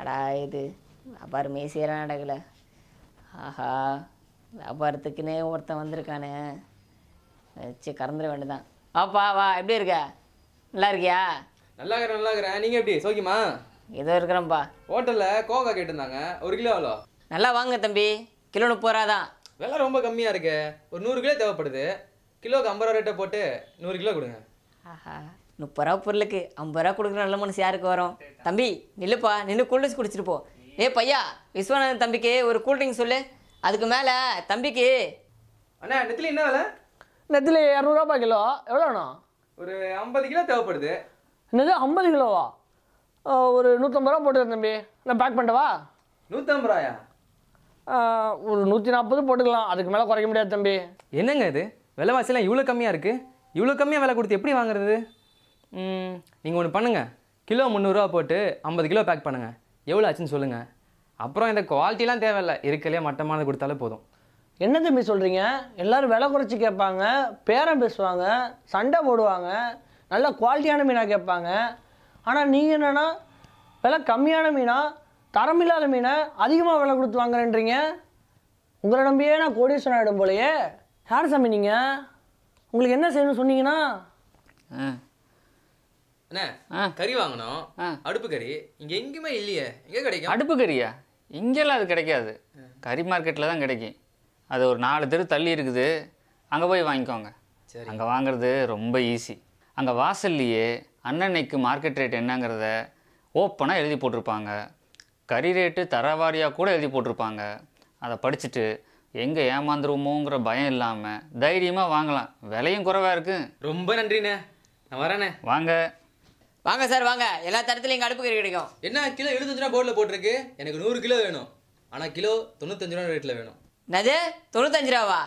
அடா இது வியாபாரமே செய்கிறான் நடக்கலை ஆஹா வியாபாரத்துக்குன்னே ஒருத்தன் வந்திருக்கானே வச்சு கறந்துட வேண்டியதான் வாப்பா வா எப்படி இருக்க நல்லா இருக்கியா நல்லா இருக்கிறேன் நல்லா இருக்கிறேன் நீங்கள் எப்படி சோக்கியமா ஏதோ இருக்கிறப்பா ஹோட்டலில் கோகா கேட்டிருந்தாங்க ஒரு கிலோ அவ்வளோ நல்லா வாங்க தம்பி கிலோ முப்பது ரூபா தான் விலை ரொம்ப கம்மியாக இருக்கு ஒரு நூறு கிலோ தேவைப்படுது கிலோக்கு ஐம்பது ரூபா ரேட்டை போட்டு நூறு கிலோ கொடுங்க ஆஹா முப்பது ரூபா பொருளுக்கு ஐம்பது ரூபா கொடுக்குற நல்ல மனசு யாருக்கு வரும் தம்பி நில்லுப்பா நின்று கூல்ட்ரிங்ஸ் குடிச்சிட்டு போ ஏ பையா விஸ்வநாதன் தம்பிக்கு ஒரு கூல்ட்ரிங்க்ஸ் சொல்லு அதுக்கு மேலே தம்பிக்கு அண்ணா நெத்திலி என்ன வேலை நெத்திலி இரநூறுபா கிலோ எவ்வளோ அண்ணா ஒரு ஐம்பது கிலோ தேவைப்படுது என்னது ஐம்பது கிலோவா ஒரு நூற்றம்பது ரூபா போட்டுக்கிறேன் தம்பி நான் பேக் பண்ணிட்டவா நூற்றம்பது ரூபாயா ஒரு நூற்றி நாற்பது போட்டுக்கலாம் அதுக்கு மேலே குறைக்க முடியாது தம்பி என்னங்க இது விலைவாசிலாம் இவ்வளோ கம்மியாக இருக்குது இவ்வளோ கம்மியாக விலை கொடுத்து எப்படி வாங்குறது நீங்கள் ஒன்று பண்ணுங்கள் கிலோ முந்நூறுரூவா போட்டு ஐம்பது கிலோ பேக் பண்ணுங்கள் எவ்வளோ ஆச்சுன்னு சொல்லுங்கள் அப்புறம் இந்த குவாலிட்டிலாம் தேவையில்லை இருக்கலையே மட்டமானது கொடுத்தாலே போதும் என்ன தம்பி சொல்கிறீங்க எல்லோரும் விலை குறைச்சி கேட்பாங்க பேரம் பேசுவாங்க சண்டை போடுவாங்க நல்ல குவாலிட்டியான மீனாக கேட்பாங்க ஆனால் நீங்கள் என்னென்னா விலை கம்மியான மீனாக தரமில்லாத மீனை அதிகமாக விலை கொடுத்து வாங்குறேன்றீங்க உங்களை நம்பியே நான் கோடீஸ்வரன் ஆகிடும் போலையே யார் சாமி நீங்கள் உங்களுக்கு என்ன செய்யணும்னு சொன்னீங்கன்னா அண்ணே கறி வாங்கினோம் அடுப்பு கறி இங்க எங்கேயுமே இல்லையே எங்க கிடைக்கும் அடுப்பு கறியா இங்கெல்லாம் அது கிடைக்காது கறி மார்க்கெட்டில் தான் கிடைக்கும் அது ஒரு நாலு தெரு தள்ளி இருக்குது அங்கே போய் வாங்கிக்கோங்க சரி அங்கே வாங்குறது ரொம்ப ஈஸி அங்கே வாசல்லையே அன்னன்னைக்கு மார்க்கெட் ரேட் என்னங்கிறத ஓப்பனாக எழுதி போட்டிருப்பாங்க கறி ரேட்டு தரவாரியாக கூட எழுதி போட்டிருப்பாங்க அதை படிச்சுட்டு எங்கே ஏமாந்துருவோமோங்கிற பயம் இல்லாமல் தைரியமாக வாங்கலாம் விலையும் குறைவாக இருக்குது ரொம்ப நன்றிண்ணே நான் வரேண்ணே வாங்க வாங்க சார் வாங்க எல்லா தரத்துலையும் எங்கள் அடுப்பு கறி கிடைக்கும் என்ன கிலோ எழுபத்தஞ்சு ரூபா போர்டில் போட்டிருக்கு எனக்கு நூறு கிலோ வேணும் ஆனால் கிலோ தொண்ணூத்தஞ்சு ரூபா ரேட்டில் வேணும் என்னது தொண்ணூத்தஞ்சு ரூபாவா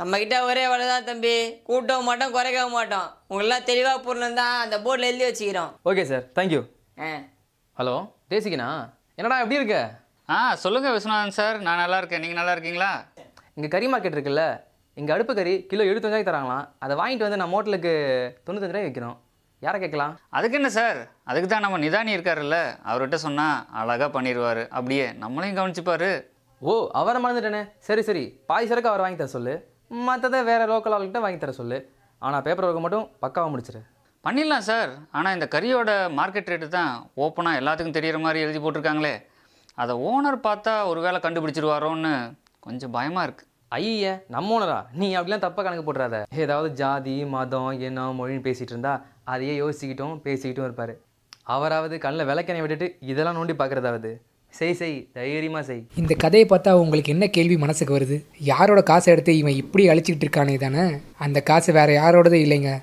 நம்மக்கிட்ட ஒரே வேலை தான் தம்பி கூட்டவும் மாட்டோம் குறைக்கவும் மாட்டோம் உங்களெல்லாம் தெளிவாக பொருள் தான் அந்த போர்டில் எழுதி வச்சுக்கிறோம் ஓகே சார் தேங்க்யூ ஆ ஹலோ தேசிக்கண்ணா என்னடா எப்படி இருக்க ஆ சொல்லுங்கள் விஸ்வநாதன் சார் நான் நல்லா இருக்கேன் நீங்கள் நல்லா இருக்கீங்களா இங்கே கறி மார்க்கெட் இருக்குல்ல இங்கே அடுப்பு கறி கிலோ எழுபத்தஞ்சாயிரம் தராங்களாம் அதை வாங்கிட்டு வந்து நம்ம ஹோட்டலுக்கு தொண்ணூத்தஞ்சு ரூபாய் வைக்கிறோம் யாரை கேட்கலாம் அதுக்கு என்ன சார் அதுக்கு தான் நம்ம நிதானி இருக்காருல்ல அவர்கிட்ட சொன்னால் அழகாக பண்ணிடுவார் அப்படியே நம்மளையும் கவனிச்சுப்பார் ஓ அவரை மறந்துட்டேனே சரி சரி பாய் அவர் வாங்கி தர சொல்லு மற்றதை வேறு லோக்கல் ஆளுக்கிட்ட வாங்கி தர சொல்லு ஆனால் பேப்பர் ஒர்க்கு மட்டும் பக்காவாக முடிச்சிரு பண்ணிடலாம் சார் ஆனால் இந்த கறியோட மார்க்கெட் ரேட்டு தான் ஓப்பனாக எல்லாத்துக்கும் தெரிகிற மாதிரி எழுதி போட்டிருக்காங்களே அதை ஓனர் பார்த்தா ஒரு வேளை கண்டுபிடிச்சிருவாரோன்னு கொஞ்சம் பயமாக இருக்குது ஐய நம்ம ஓனரா நீ அப்படிலாம் தப்பாக கணக்கு போடுறாத ஏதாவது ஜாதி மதம் என்ன மொழின்னு பேசிகிட்டு இருந்தா அதையே யோசிக்கிட்டும் பேசிக்கிட்டும் இருப்பார் அவராவது கண்ணில் விளக்கெண்ணை விட்டுட்டு இதெல்லாம் நோண்டி பார்க்குறதாவது செய் செய் தைரியமாக செய் இந்த கதையை பார்த்தா உங்களுக்கு என்ன கேள்வி மனசுக்கு வருது யாரோட காசை எடுத்து இவன் இப்படி அழிச்சிக்கிட்டு இருக்கானே தானே அந்த காசு வேறு யாரோடது இல்லைங்க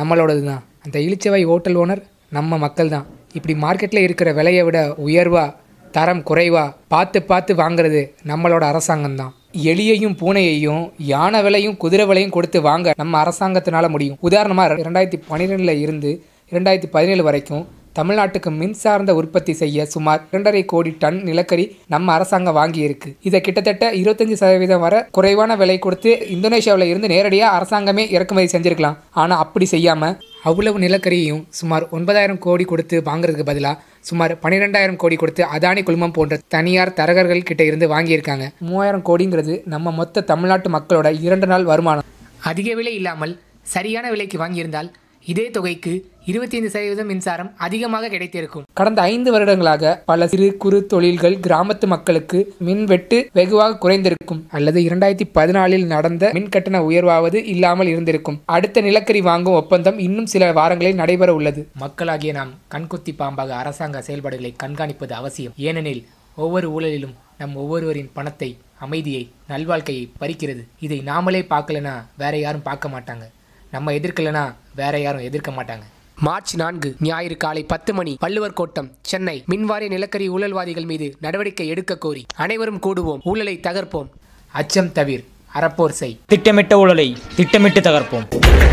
நம்மளோடது தான் அந்த இழிச்சவாய் ஹோட்டல் ஓனர் நம்ம மக்கள் தான் இப்படி மார்க்கெட்டில் இருக்கிற விலையை விட உயர்வாக தரம் குறைவா பார்த்து பார்த்து வாங்குறது நம்மளோட அரசாங்கம் தான் எலியையும் பூனையையும் யானை விலையும் குதிரை விலையும் கொடுத்து வாங்க நம்ம அரசாங்கத்தினால முடியும் உதாரணமாக இரண்டாயிரத்தி பன்னிரெண்டில் இருந்து இரண்டாயிரத்தி பதினேழு வரைக்கும் தமிழ்நாட்டுக்கு மின்சார்ந்த உற்பத்தி செய்ய சுமார் இரண்டரை கோடி டன் நிலக்கரி நம்ம அரசாங்கம் வாங்கியிருக்கு இதை கிட்டத்தட்ட இருபத்தஞ்சு சதவீதம் வர குறைவான விலை கொடுத்து இந்தோனேஷியாவில் இருந்து நேரடியாக அரசாங்கமே இறக்குமதி செஞ்சிருக்கலாம் ஆனால் அப்படி செய்யாமல் அவ்வளவு நிலக்கரியையும் சுமார் ஒன்பதாயிரம் கோடி கொடுத்து வாங்குறதுக்கு பதிலாக சுமார் பன்னிரெண்டாயிரம் கோடி கொடுத்து அதானி குழுமம் போன்ற தனியார் தரகர்கள் கிட்ட இருந்து வாங்கியிருக்காங்க மூவாயிரம் கோடிங்கிறது நம்ம மொத்த தமிழ்நாட்டு மக்களோட இரண்டு நாள் வருமானம் அதிக விலை இல்லாமல் சரியான விலைக்கு வாங்கியிருந்தால் இதே தொகைக்கு இருபத்தி ஐந்து சதவீதம் மின்சாரம் அதிகமாக கிடைத்திருக்கும் கடந்த ஐந்து வருடங்களாக பல சிறு குறு தொழில்கள் கிராமத்து மக்களுக்கு மின்வெட்டு வெகுவாக குறைந்திருக்கும் அல்லது இரண்டாயிரத்தி பதினாலில் நடந்த மின் கட்டண உயர்வாவது இல்லாமல் இருந்திருக்கும் அடுத்த நிலக்கரி வாங்கும் ஒப்பந்தம் இன்னும் சில வாரங்களில் நடைபெற உள்ளது மக்களாகிய நாம் கண்குத்தி பாம்பாக அரசாங்க செயல்பாடுகளை கண்காணிப்பது அவசியம் ஏனெனில் ஒவ்வொரு ஊழலிலும் நம் ஒவ்வொருவரின் பணத்தை அமைதியை நல்வாழ்க்கையை பறிக்கிறது இதை நாமளே பார்க்கலனா வேற யாரும் பார்க்க மாட்டாங்க நம்ம எதிர்க்கலைன்னா வேற யாரும் எதிர்க்க மாட்டாங்க மார்ச் நான்கு ஞாயிறு காலை பத்து மணி வள்ளுவர் கோட்டம் சென்னை மின்வாரிய நிலக்கரி ஊழல்வாதிகள் மீது நடவடிக்கை எடுக்க கோரி அனைவரும் கூடுவோம் ஊழலை தகர்ப்போம் அச்சம் தவிர் அறப்போர் செய் திட்டமிட்ட ஊழலை திட்டமிட்டு தகர்ப்போம்